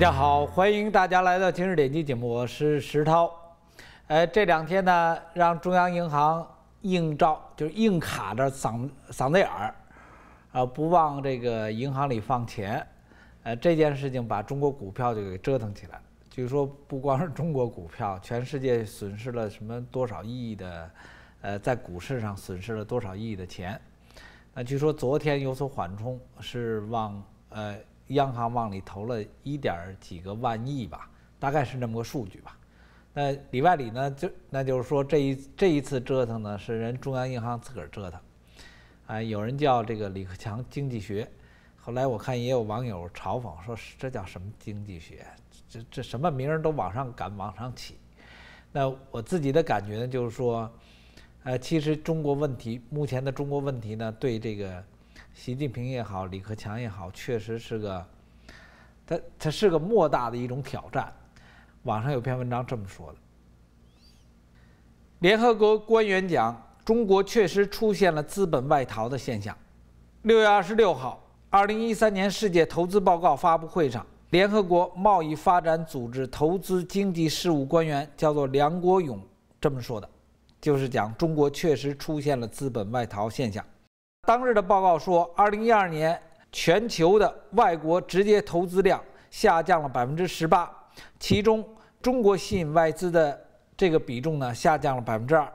大家好，欢迎大家来到《今日点击》节目，我是石涛。呃，这两天呢，让中央银行硬照，就是硬卡着嗓嗓子眼儿，啊，不往这个银行里放钱。呃，这件事情把中国股票就给折腾起来。据说不光是中国股票，全世界损失了什么多少亿的，呃，在股市上损失了多少亿的钱。那据说昨天有所缓冲，是往呃。央行往里投了一点几个万亿吧，大概是那么个数据吧。那里外里呢，就那就是说这一这一次折腾呢，是人中央银行自个儿折腾。啊，有人叫这个李克强经济学，后来我看也有网友嘲讽说这叫什么经济学？这这什么名儿都往上赶往上起。那我自己的感觉呢，就是说，呃，其实中国问题目前的中国问题呢，对这个。习近平也好，李克强也好，确实是个，他他是个莫大的一种挑战。网上有篇文章这么说的：联合国官员讲，中国确实出现了资本外逃的现象。六月二十六号，二零一三年世界投资报告发布会上，联合国贸易发展组织投资经济事务官员叫做梁国勇这么说的，就是讲中国确实出现了资本外逃现象。当日的报告说，二零一二年全球的外国直接投资量下降了百分之十八，其中中国吸引外资的这个比重呢下降了百分之二。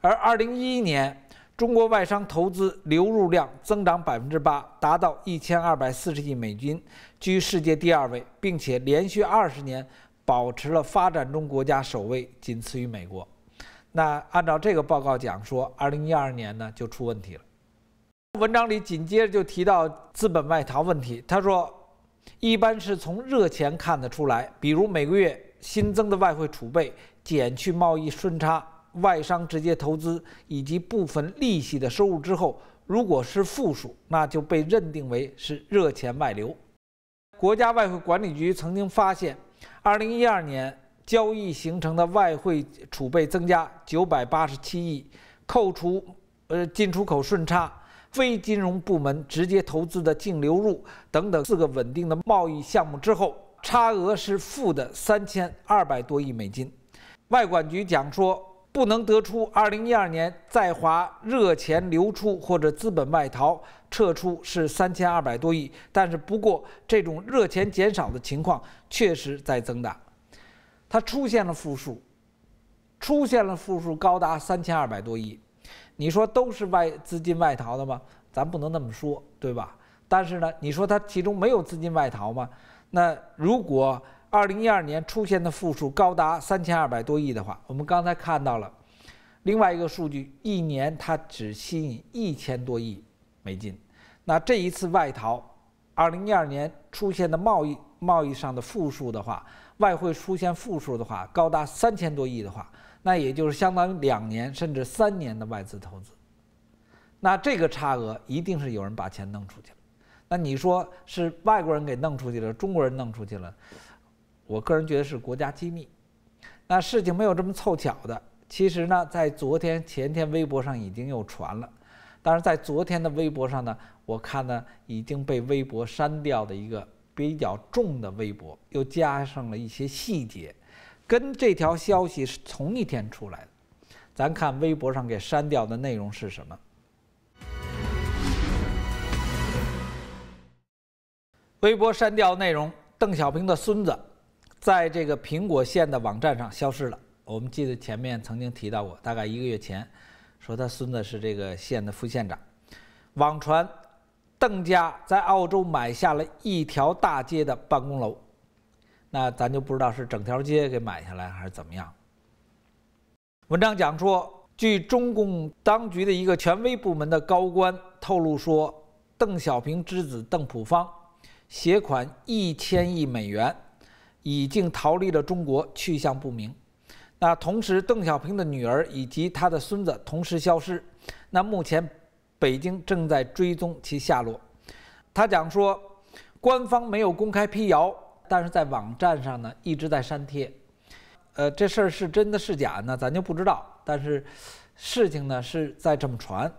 而二零一一年中国外商投资流入量增长百分之八，达到一千二百四十亿美金，居世界第二位，并且连续二十年保持了发展中国家首位，仅次于美国。那按照这个报告讲说，二零一二年呢就出问题了。文章里紧接着就提到资本外逃问题。他说，一般是从热钱看得出来，比如每个月新增的外汇储备减去贸易顺差、外商直接投资以及部分利息的收入之后，如果是负数，那就被认定为是热钱外流。国家外汇管理局曾经发现，二零一二年交易形成的外汇储备增加九百八十七亿，扣除呃进出口顺差。非金融部门直接投资的净流入等等四个稳定的贸易项目之后，差额是负的三千二百多亿美金。外管局讲说，不能得出2012年在华热钱流出或者资本外逃撤出是三千二百多亿，但是不过这种热钱减少的情况确实在增大，它出现了负数，出现了负数高达三千二百多亿。你说都是外资金外逃的吗？咱不能那么说，对吧？但是呢，你说它其中没有资金外逃吗？那如果2012年出现的负数高达3200多亿的话，我们刚才看到了另外一个数据，一年它只吸引1000多亿美金。那这一次外逃，2012年出现的贸易贸易上的负数的话，外汇出现负数的话，高达3000多亿的话。那也就是相当于两年甚至三年的外资投资，那这个差额一定是有人把钱弄出去了。那你说是外国人给弄出去了，中国人弄出去了？我个人觉得是国家机密。那事情没有这么凑巧的。其实呢，在昨天前天微博上已经又传了，但是在昨天的微博上呢，我看呢已经被微博删掉的一个比较重的微博，又加上了一些细节。跟这条消息是同一天出来的，咱看微博上给删掉的内容是什么？微博删掉内容：邓小平的孙子，在这个苹果县的网站上消失了。我们记得前面曾经提到过，大概一个月前，说他孙子是这个县的副县长。网传邓家在澳洲买下了一条大街的办公楼。那咱就不知道是整条街给买下来还是怎么样。文章讲说，据中共当局的一个权威部门的高官透露说，邓小平之子邓朴方携款一千亿美元已经逃离了中国，去向不明。那同时，邓小平的女儿以及他的孙子同时消失。那目前，北京正在追踪其下落。他讲说，官方没有公开辟谣。但是在网站上呢，一直在删帖，呃，这事儿是真的是假呢，咱就不知道。但是事情呢是在这么传，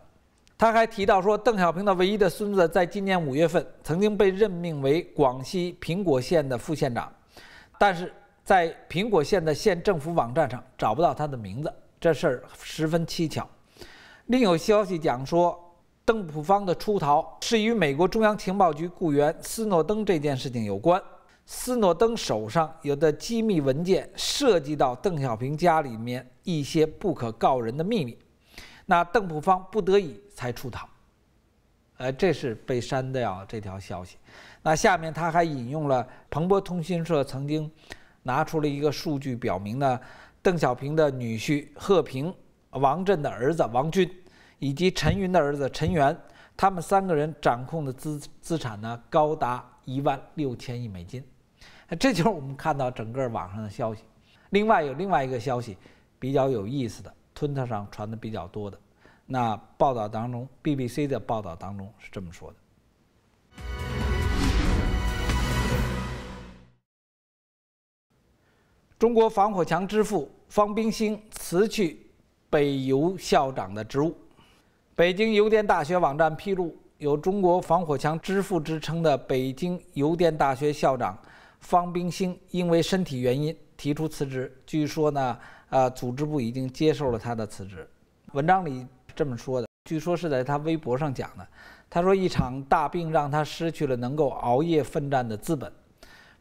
他还提到说，邓小平的唯一的孙子在今年五月份曾经被任命为广西平果县的副县长，但是在平果县的县政府网站上找不到他的名字，这事儿十分蹊跷。另有消息讲说，邓普方的出逃是与美国中央情报局雇员斯诺登这件事情有关。斯诺登手上有的机密文件涉及到邓小平家里面一些不可告人的秘密，那邓普方不得已才出逃，呃，这是被删掉这条消息。那下面他还引用了彭博通讯社曾经拿出了一个数据，表明呢，邓小平的女婿贺平、王震的儿子王军，以及陈云的儿子陈元，他们三个人掌控的资资产呢，高达一万六千亿美金。这就是我们看到整个网上的消息。另外有另外一个消息比较有意思的，Twitter 上传的比较多的那报道当中，BBC 的报道当中是这么说的：中国防火墙之父方冰心辞去北邮校长的职务。北京邮电大学网站披露，有“中国防火墙之父”之称的北京邮电大学校长。方冰星因为身体原因提出辞职，据说呢，呃，组织部已经接受了他的辞职。文章里这么说的，据说是在他微博上讲的。他说，一场大病让他失去了能够熬夜奋战的资本，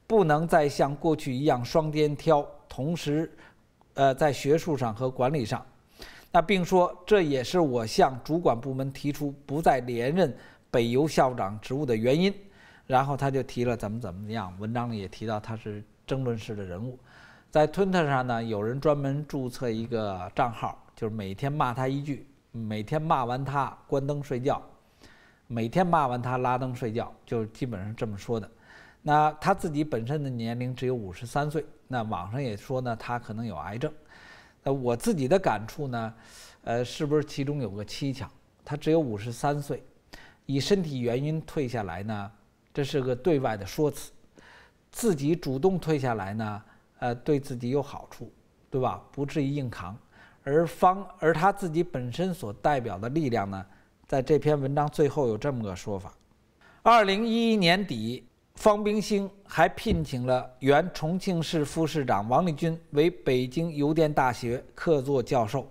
不能再像过去一样双肩挑，同时，呃，在学术上和管理上。那并说，这也是我向主管部门提出不再连任北邮校长职务的原因。然后他就提了怎么怎么样，文章里也提到他是争论式的人物，在 Twitter 上呢，有人专门注册一个账号，就是每天骂他一句，每天骂完他关灯睡觉，每天骂完他拉灯睡觉，就基本上这么说的。那他自己本身的年龄只有五十三岁，那网上也说呢，他可能有癌症。那我自己的感触呢，呃，是不是其中有个蹊跷？他只有五十三岁，以身体原因退下来呢？这是个对外的说辞，自己主动退下来呢，呃，对自己有好处，对吧？不至于硬扛，而方，而他自己本身所代表的力量呢，在这篇文章最后有这么个说法：，二零一一年底，方冰星还聘请了原重庆市副市长王立军为北京邮电大学客座教授，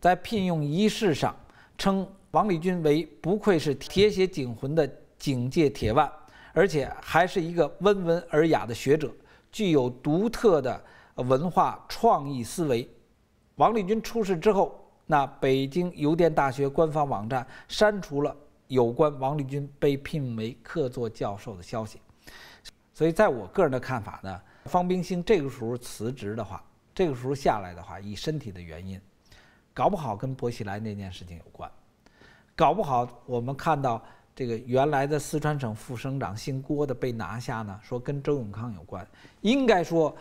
在聘用仪式上称王立军为“不愧是铁血警魂”的。警戒铁腕，而且还是一个温文尔雅的学者，具有独特的文化创意思维。王立军出事之后，那北京邮电大学官方网站删除了有关王立军被聘为客座教授的消息。所以，在我个人的看法呢，方冰星这个时候辞职的话，这个时候下来的话，以身体的原因，搞不好跟薄熙来那件事情有关，搞不好我们看到。这个原来的四川省副省长姓郭的被拿下呢，说跟周永康有关。应该说，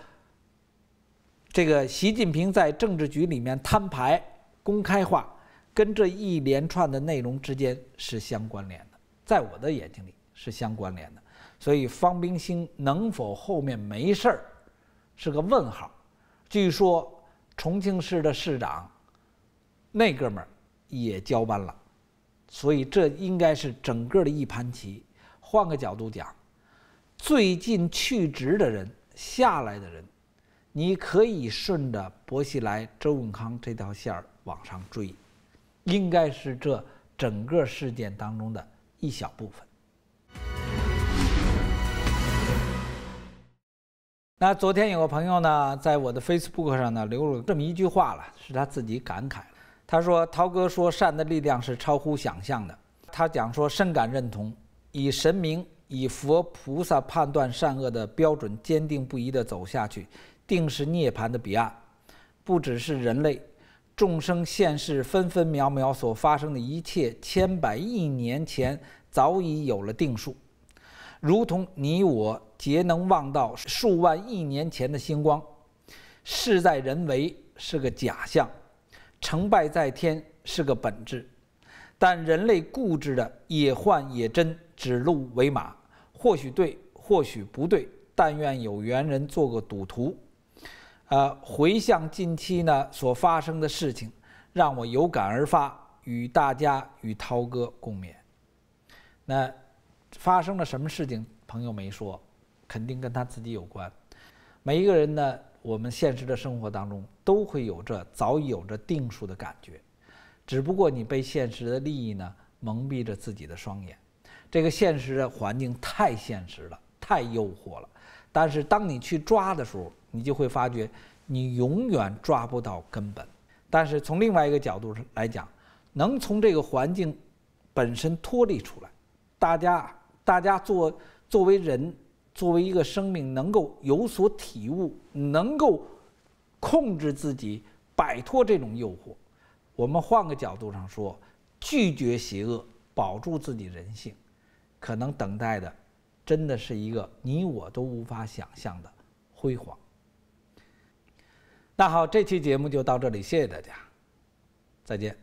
这个习近平在政治局里面摊牌、公开化，跟这一连串的内容之间是相关联的，在我的眼睛里是相关联的。所以方冰心能否后面没事儿，是个问号。据说重庆市的市长那哥们儿也交班了。所以这应该是整个的一盘棋。换个角度讲，最近去职的人下来的人，你可以顺着薄熙来、周永康这条线儿往上追，应该是这整个事件当中的一小部分。那昨天有个朋友呢，在我的 Facebook 上呢，留了这么一句话了，是他自己感慨了。他说：“涛哥说，善的力量是超乎想象的。他讲说，深感认同，以神明、以佛菩萨判断善恶的标准，坚定不移地走下去，定是涅槃的彼岸。不只是人类，众生现世分分秒秒所发生的一切，千百亿年前早已有了定数。如同你我，皆能望到数万亿年前的星光。事在人为是个假象。”成败在天是个本质，但人类固执的也幻也真，指鹿为马，或许对，或许不对。但愿有缘人做个赌徒。呃，回向近期呢所发生的事情，让我有感而发，与大家与涛哥共勉。那发生了什么事情？朋友没说，肯定跟他自己有关。每一个人呢？我们现实的生活当中，都会有着早已有着定数的感觉，只不过你被现实的利益呢蒙蔽着自己的双眼，这个现实的环境太现实了，太诱惑了。但是当你去抓的时候，你就会发觉你永远抓不到根本。但是从另外一个角度来讲，能从这个环境本身脱离出来，大家大家做作为人。作为一个生命，能够有所体悟，能够控制自己，摆脱这种诱惑。我们换个角度上说，拒绝邪恶，保住自己人性，可能等待的真的是一个你我都无法想象的辉煌。那好，这期节目就到这里，谢谢大家，再见。